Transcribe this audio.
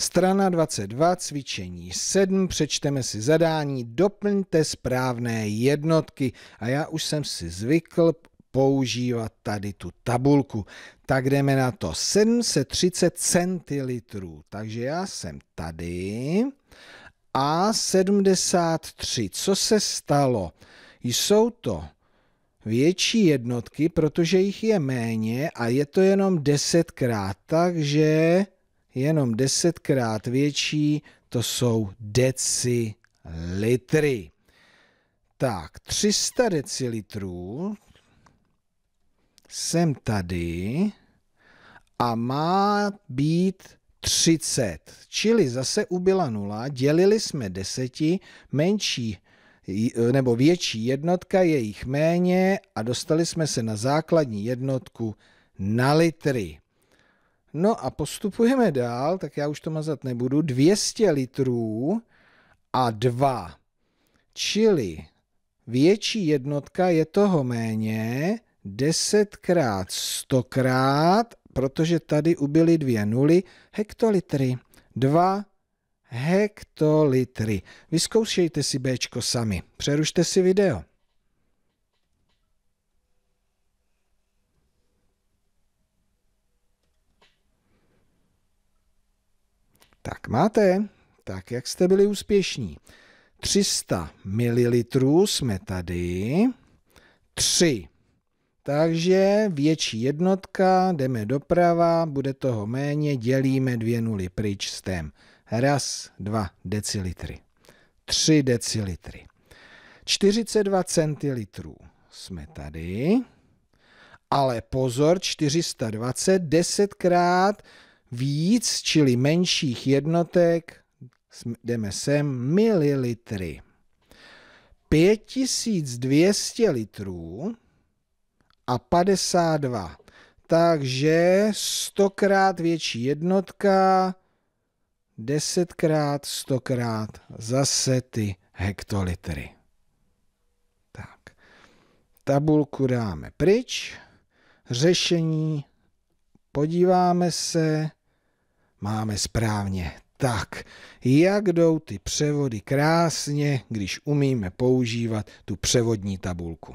Strana 22, cvičení 7, přečteme si zadání, doplňte správné jednotky a já už jsem si zvykl používat tady tu tabulku. Tak jdeme na to, 730 centilitrů, takže já jsem tady a 73, co se stalo? Jsou to větší jednotky, protože jich je méně a je to jenom desetkrát, takže jenom desetkrát větší, to jsou decilitry. Tak, 300 decilitrů jsem tady a má být 30. Čili zase ubyla nula, dělili jsme deseti, menší nebo větší jednotka je jich méně a dostali jsme se na základní jednotku na litry. No a postupujeme dál, tak já už to mazat nebudu, 200 litrů a 2. Čili větší jednotka je toho méně, 10 krát 100 krát, protože tady ubyly dvě nuly, hektolitry. 2 hektolitry. Vyzkoušejte si Bčko sami. Přerušte si video. Tak máte, tak jak jste byli úspěšní. 300 ml jsme tady, 3. Takže větší jednotka, jdeme doprava, bude toho méně, dělíme dvě nuly pryč s tém. Raz, dva decilitry. 3 decilitry. 42 centilitrů jsme tady, ale pozor, 420 10 krát víc, čili menších jednotek, jdeme sem, mililitry. 5200 litrů a 52. Takže 100 stokrát větší jednotka, 10 100 stokrát zase ty hektolitry. Tak, tabulku dáme pryč, řešení, podíváme se, Máme správně. Tak, jak jdou ty převody krásně, když umíme používat tu převodní tabulku.